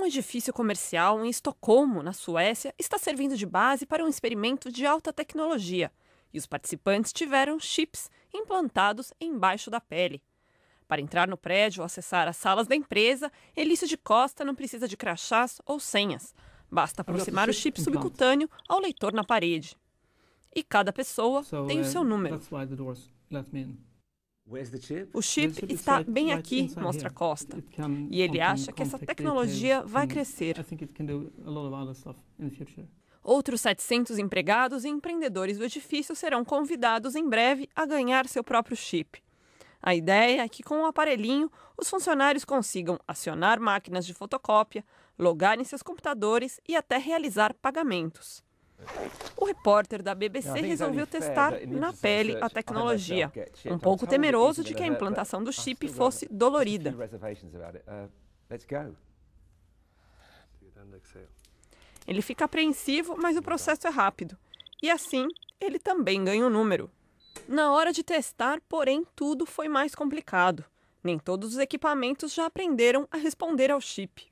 um edifício comercial em Estocolmo, na Suécia, está servindo de base para um experimento de alta tecnologia e os participantes tiveram chips implantados embaixo da pele. Para entrar no prédio ou acessar as salas da empresa, Elício de Costa não precisa de crachás ou senhas. Basta aproximar o chip então. subcutâneo ao leitor na parede. E cada pessoa tem o seu número. O chip está bem aqui, mostra a Costa. E ele acha que essa tecnologia vai crescer. Outros 700 empregados e empreendedores do edifício serão convidados em breve a ganhar seu próprio chip. A ideia é que, com o aparelhinho, os funcionários consigam acionar máquinas de fotocópia, logar em seus computadores e até realizar pagamentos. O repórter da BBC resolveu testar na pele a tecnologia, um pouco temeroso de que a implantação do chip fosse dolorida. Uh, ele fica apreensivo, mas o processo é rápido. E assim, ele também ganha um número. Na hora de testar, porém, tudo foi mais complicado. Nem todos os equipamentos já aprenderam a responder ao chip.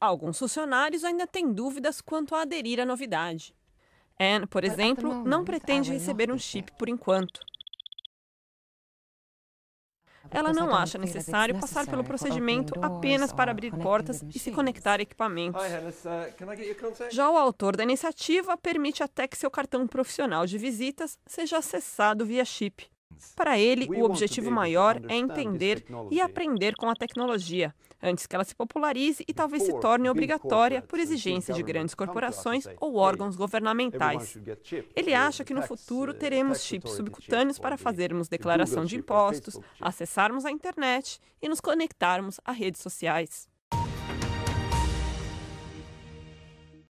Alguns funcionários ainda têm dúvidas quanto a aderir à novidade. Anne, é, por exemplo, não pretende receber um chip por enquanto. Ela não acha necessário passar pelo procedimento apenas para abrir portas e se conectar a equipamentos. Uh, Já o autor da iniciativa permite até que seu cartão profissional de visitas seja acessado via chip. Para ele, o objetivo maior é entender e aprender com a tecnologia, antes que ela se popularize e talvez se torne obrigatória por exigência de grandes corporações ou órgãos governamentais. Ele acha que no futuro uh, teremos chips subcutâneos para fazermos declaração de impostos, acessarmos a internet e nos conectarmos a redes sociais.